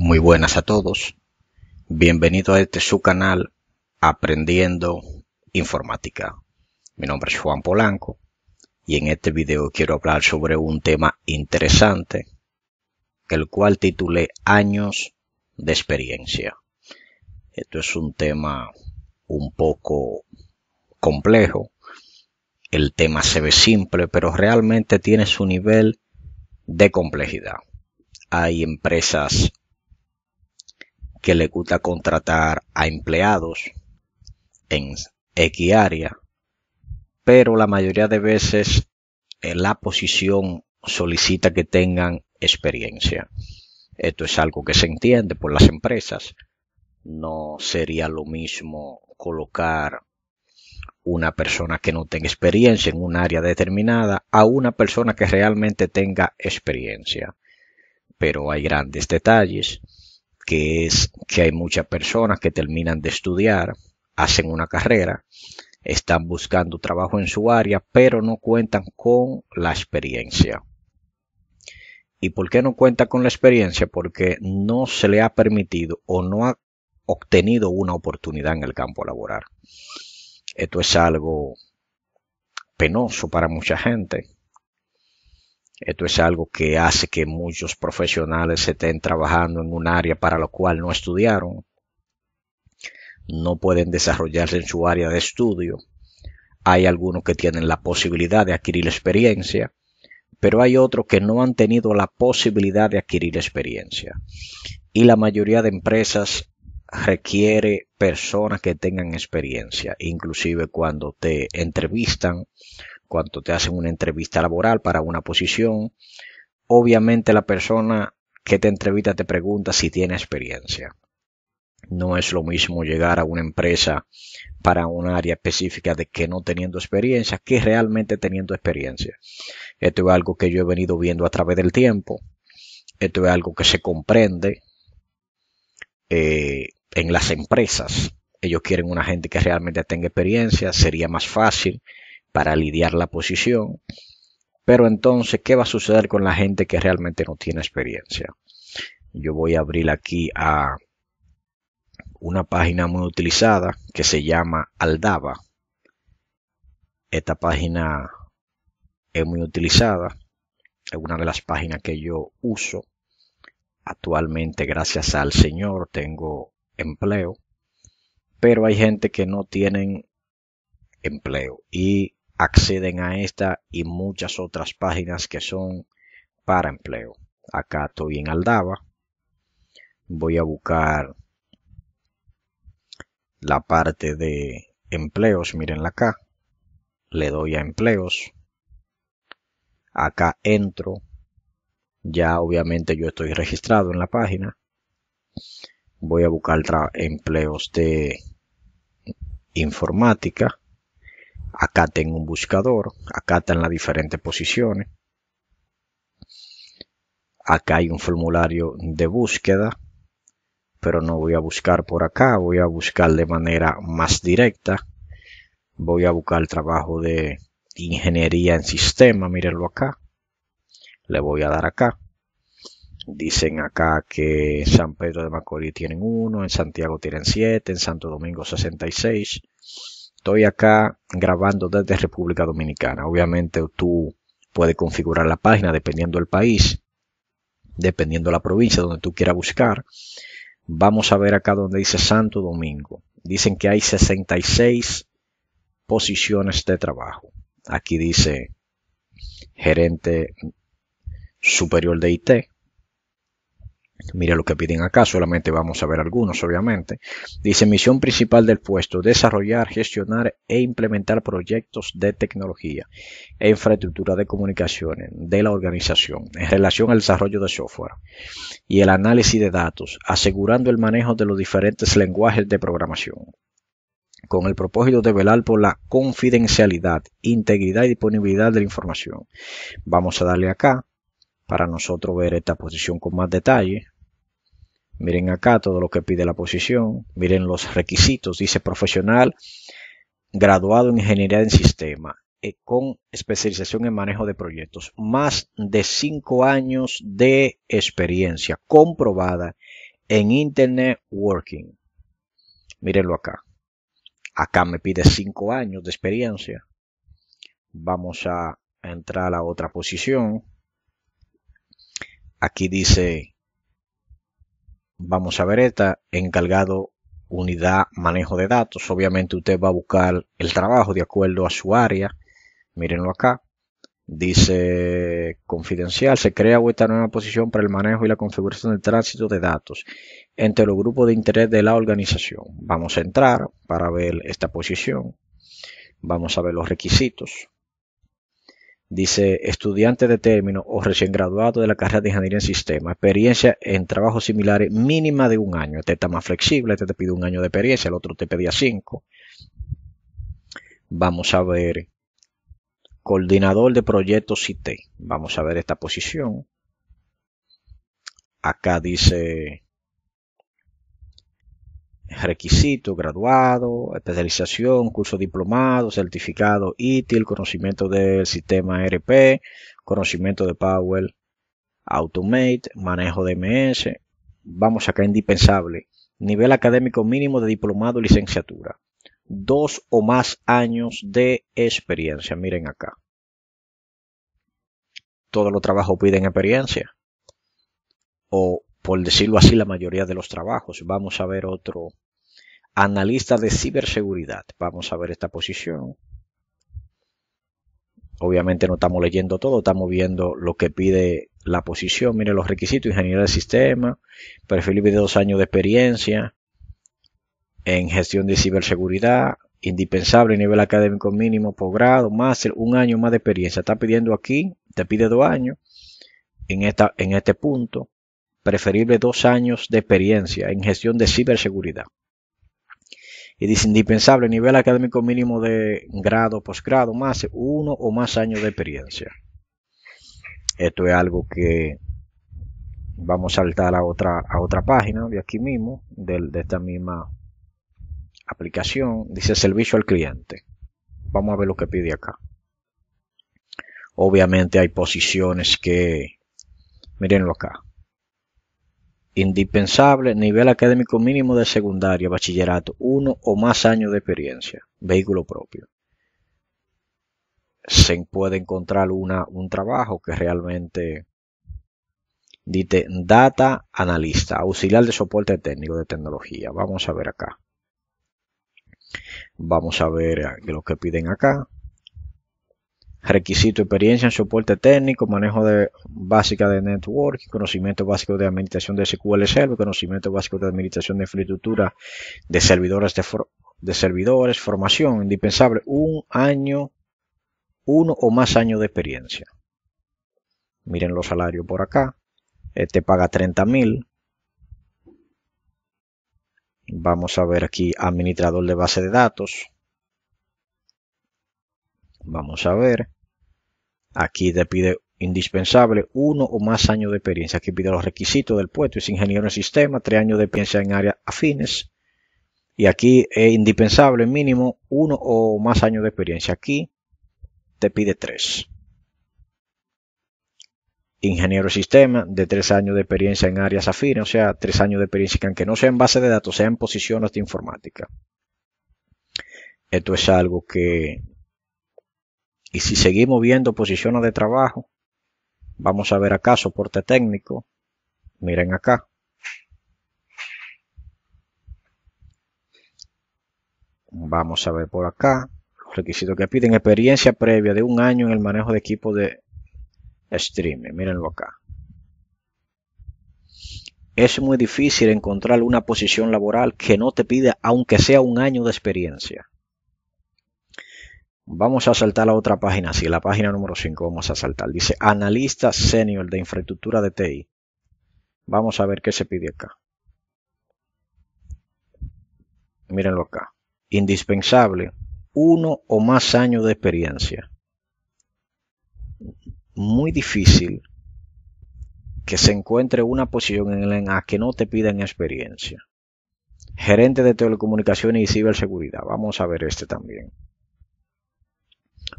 Muy buenas a todos. Bienvenido a este su canal Aprendiendo Informática. Mi nombre es Juan Polanco y en este video quiero hablar sobre un tema interesante, el cual titulé Años de experiencia. Esto es un tema un poco complejo. El tema se ve simple, pero realmente tiene su nivel de complejidad. Hay empresas que le gusta contratar a empleados en X área, pero la mayoría de veces eh, la posición solicita que tengan experiencia. Esto es algo que se entiende por las empresas. No sería lo mismo colocar una persona que no tenga experiencia en un área determinada a una persona que realmente tenga experiencia. Pero hay grandes detalles que es que hay muchas personas que terminan de estudiar, hacen una carrera, están buscando trabajo en su área, pero no cuentan con la experiencia. ¿Y por qué no cuenta con la experiencia? Porque no se le ha permitido o no ha obtenido una oportunidad en el campo laboral. Esto es algo penoso para mucha gente esto es algo que hace que muchos profesionales se estén trabajando en un área para la cual no estudiaron. No pueden desarrollarse en su área de estudio. Hay algunos que tienen la posibilidad de adquirir experiencia, pero hay otros que no han tenido la posibilidad de adquirir experiencia. Y la mayoría de empresas requiere personas que tengan experiencia. Inclusive cuando te entrevistan, cuando te hacen una entrevista laboral para una posición, obviamente la persona que te entrevista te pregunta si tiene experiencia. No es lo mismo llegar a una empresa para un área específica de que no teniendo experiencia que realmente teniendo experiencia. Esto es algo que yo he venido viendo a través del tiempo. Esto es algo que se comprende eh, en las empresas. Ellos quieren una gente que realmente tenga experiencia. Sería más fácil para lidiar la posición. Pero entonces, ¿qué va a suceder con la gente que realmente no tiene experiencia? Yo voy a abrir aquí a una página muy utilizada que se llama Aldaba. Esta página es muy utilizada, es una de las páginas que yo uso. Actualmente, gracias al Señor, tengo empleo, pero hay gente que no tienen empleo y acceden a esta y muchas otras páginas que son para empleo. Acá estoy en Aldaba. Voy a buscar la parte de empleos. la acá. Le doy a empleos. Acá entro. Ya obviamente yo estoy registrado en la página. Voy a buscar empleos de informática acá tengo un buscador, acá están las diferentes posiciones. Acá hay un formulario de búsqueda, pero no voy a buscar por acá, voy a buscar de manera más directa. Voy a buscar el trabajo de ingeniería en sistema, mírenlo acá. Le voy a dar acá. Dicen acá que San Pedro de Macorís tienen uno, en Santiago tienen siete, en Santo Domingo 66. Estoy acá grabando desde República Dominicana. Obviamente tú puedes configurar la página dependiendo del país, dependiendo de la provincia donde tú quieras buscar. Vamos a ver acá donde dice Santo Domingo. Dicen que hay 66 posiciones de trabajo. Aquí dice gerente superior de IT, Mira lo que piden acá, solamente vamos a ver algunos, obviamente. Dice, misión principal del puesto, desarrollar, gestionar e implementar proyectos de tecnología e infraestructura de comunicaciones de la organización en relación al desarrollo de software y el análisis de datos, asegurando el manejo de los diferentes lenguajes de programación con el propósito de velar por la confidencialidad, integridad y disponibilidad de la información. Vamos a darle acá para nosotros ver esta posición con más detalle. Miren acá todo lo que pide la posición. Miren los requisitos. Dice profesional graduado en ingeniería en sistema eh, con especialización en manejo de proyectos. Más de cinco años de experiencia comprobada en Internet Working. Mírenlo acá. Acá me pide cinco años de experiencia. Vamos a entrar a otra posición. Aquí dice vamos a ver esta, encargado unidad manejo de datos. Obviamente usted va a buscar el trabajo de acuerdo a su área. Mírenlo acá. Dice confidencial, se crea esta nueva posición para el manejo y la configuración del tránsito de datos entre los grupos de interés de la organización. Vamos a entrar para ver esta posición. Vamos a ver los requisitos. Dice, estudiante de término o recién graduado de la carrera de ingeniería en sistema, experiencia en trabajos similares mínima de un año. Este está más flexible, este te pide un año de experiencia, el otro te pedía cinco. Vamos a ver, coordinador de proyectos IT. Vamos a ver esta posición. Acá dice Requisito, graduado, especialización, curso diplomado, certificado ITIL, conocimiento del sistema ERP, conocimiento de Power Automate, manejo de MS, vamos acá indispensable, nivel académico mínimo de diplomado y licenciatura, dos o más años de experiencia, miren acá. Todos los trabajos piden experiencia o por decirlo así, la mayoría de los trabajos. Vamos a ver otro analista de ciberseguridad. Vamos a ver esta posición. Obviamente no estamos leyendo todo, estamos viendo lo que pide la posición. Mire los requisitos, ingeniería del sistema, perfil de dos años de experiencia en gestión de ciberseguridad, indispensable nivel académico mínimo, posgrado, máster, un año más de experiencia. Está pidiendo aquí, te pide dos años en, esta, en este punto preferible dos años de experiencia en gestión de ciberseguridad. Y dice indispensable nivel académico mínimo de grado, posgrado, más uno o más años de experiencia. Esto es algo que vamos a saltar a otra, a otra página de aquí mismo, de, esta misma aplicación. Dice servicio al cliente. Vamos a ver lo que pide acá. Obviamente hay posiciones que, mirenlo acá, Indispensable nivel académico mínimo de secundaria, bachillerato, uno o más años de experiencia, vehículo propio. Se puede encontrar una, un trabajo que realmente dice data analista, auxiliar de soporte técnico de tecnología. Vamos a ver acá. Vamos a ver eh, lo que piden acá requisito, experiencia en soporte técnico, manejo de básica de network, conocimiento básico de administración de SQL Server, conocimiento básico de administración de infraestructura de servidores de, servidores, formación indispensable, un año, uno o más años de experiencia. Miren los salarios por acá. Este paga 30 mil. Vamos a ver aquí administrador de base de datos. Vamos a ver. Aquí te pide indispensable uno o más años de experiencia. Aquí pide los requisitos del puesto. Es ingeniero en sistema, tres años de experiencia en áreas afines. Y aquí es indispensable mínimo uno o más años de experiencia. Aquí te pide tres. Ingeniero de sistema de tres años de experiencia en áreas afines, o sea, tres años de experiencia que aunque no sea en base de datos, sea en posiciones de informática. Esto es algo que y si seguimos viendo posiciones de trabajo, vamos a ver acá soporte técnico. Miren acá. Vamos a ver por acá. Los requisitos que piden experiencia previa de un año en el manejo de equipo de streaming. Mírenlo acá. Es muy difícil encontrar una posición laboral que no te pida aunque sea un año de experiencia. Vamos a saltar a otra página, sí, la página número 5 vamos a saltar. Dice analista senior de infraestructura de TI. Vamos a ver qué se pide acá. Mírenlo acá. Indispensable, uno o más años de experiencia. Muy difícil que se encuentre una posición en la que no te piden experiencia. Gerente de telecomunicaciones y ciberseguridad. Vamos a ver este también.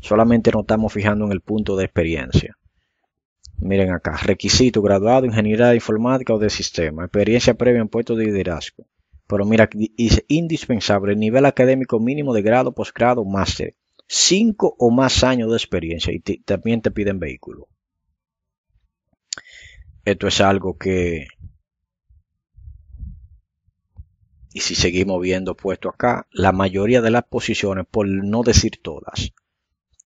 Solamente nos estamos fijando en el punto de experiencia. Miren acá, requisito, graduado, ingeniería informática o de sistema, experiencia previa en puestos de liderazgo. Pero mira, es indispensable nivel académico mínimo de grado, posgrado, máster. Cinco o más años de experiencia y también te piden vehículo. Esto es algo que... Y si seguimos viendo puesto acá, la mayoría de las posiciones, por no decir todas,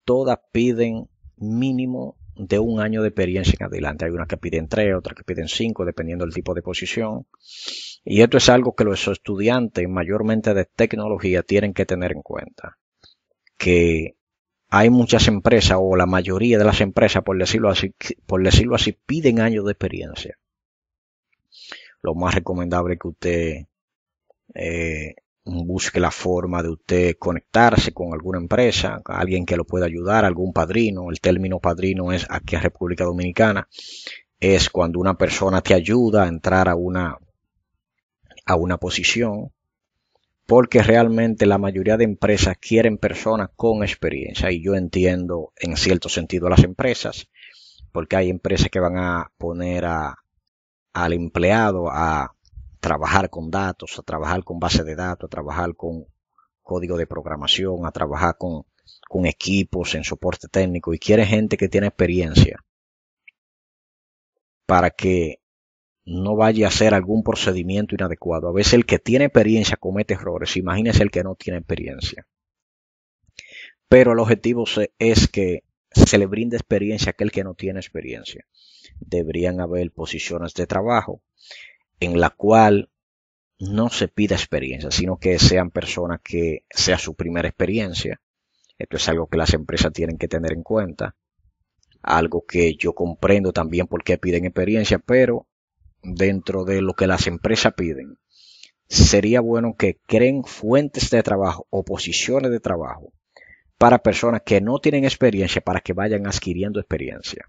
todas piden mínimo de un año de experiencia en adelante. Hay unas que piden tres, otras que piden cinco, dependiendo del tipo de posición. Y esto es algo que los estudiantes, mayormente de tecnología, tienen que tener en cuenta. Que hay muchas empresas, o la mayoría de las empresas, por decirlo así, por decirlo así piden años de experiencia. Lo más recomendable que usted eh, busque la forma de usted conectarse con alguna empresa, alguien que lo pueda ayudar, algún padrino. El término padrino es aquí en República Dominicana, es cuando una persona te ayuda a entrar a una, a una posición, porque realmente la mayoría de empresas quieren personas con experiencia y yo entiendo en cierto sentido a las empresas, porque hay empresas que van a poner a, al empleado a trabajar con datos, a trabajar con base de datos, a trabajar con código de programación, a trabajar con, con equipos en soporte técnico y quiere gente que tiene experiencia para que no vaya a hacer algún procedimiento inadecuado. A veces el que tiene experiencia comete errores, imagínese el que no tiene experiencia. Pero el objetivo es que se le brinde experiencia a aquel que no tiene experiencia. Deberían haber posiciones de trabajo en la cual no se pida experiencia, sino que sean personas que sea su primera experiencia. Esto es algo que las empresas tienen que tener en cuenta. Algo que yo comprendo también por qué piden experiencia, pero dentro de lo que las empresas piden, sería bueno que creen fuentes de trabajo o posiciones de trabajo para personas que no tienen experiencia para que vayan adquiriendo experiencia.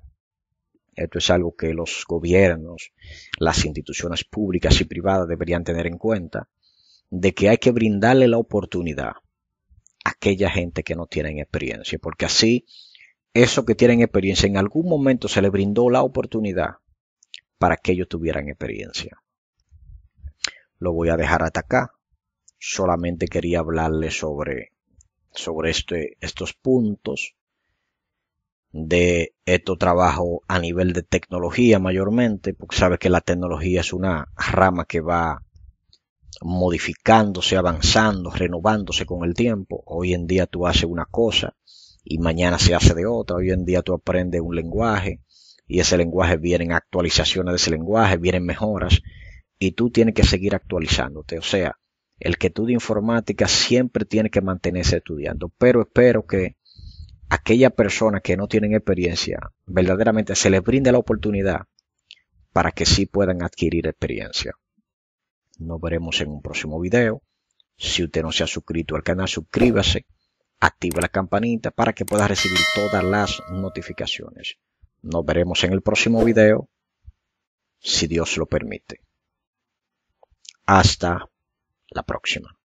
Esto es algo que los gobiernos, las instituciones públicas y privadas deberían tener en cuenta, de que hay que brindarle la oportunidad a aquella gente que no tiene experiencia, porque así eso que tienen experiencia en algún momento se le brindó la oportunidad para que ellos tuvieran experiencia. Lo voy a dejar hasta acá. Solamente quería hablarles sobre, sobre este, estos puntos de estos trabajo a nivel de tecnología mayormente, porque sabes que la tecnología es una rama que va modificándose, avanzando, renovándose con el tiempo. Hoy en día tú haces una cosa y mañana se hace de otra. Hoy en día tú aprendes un lenguaje y ese lenguaje vienen actualizaciones de ese lenguaje, vienen mejoras y tú tienes que seguir actualizándote. O sea, el que tú de informática siempre tiene que mantenerse estudiando. Pero espero que Aquellas personas que no tienen experiencia, verdaderamente se les brinde la oportunidad para que sí puedan adquirir experiencia. Nos veremos en un próximo video. Si usted no se ha suscrito al canal, suscríbase, activa la campanita para que pueda recibir todas las notificaciones. Nos veremos en el próximo video, si Dios lo permite. Hasta la próxima.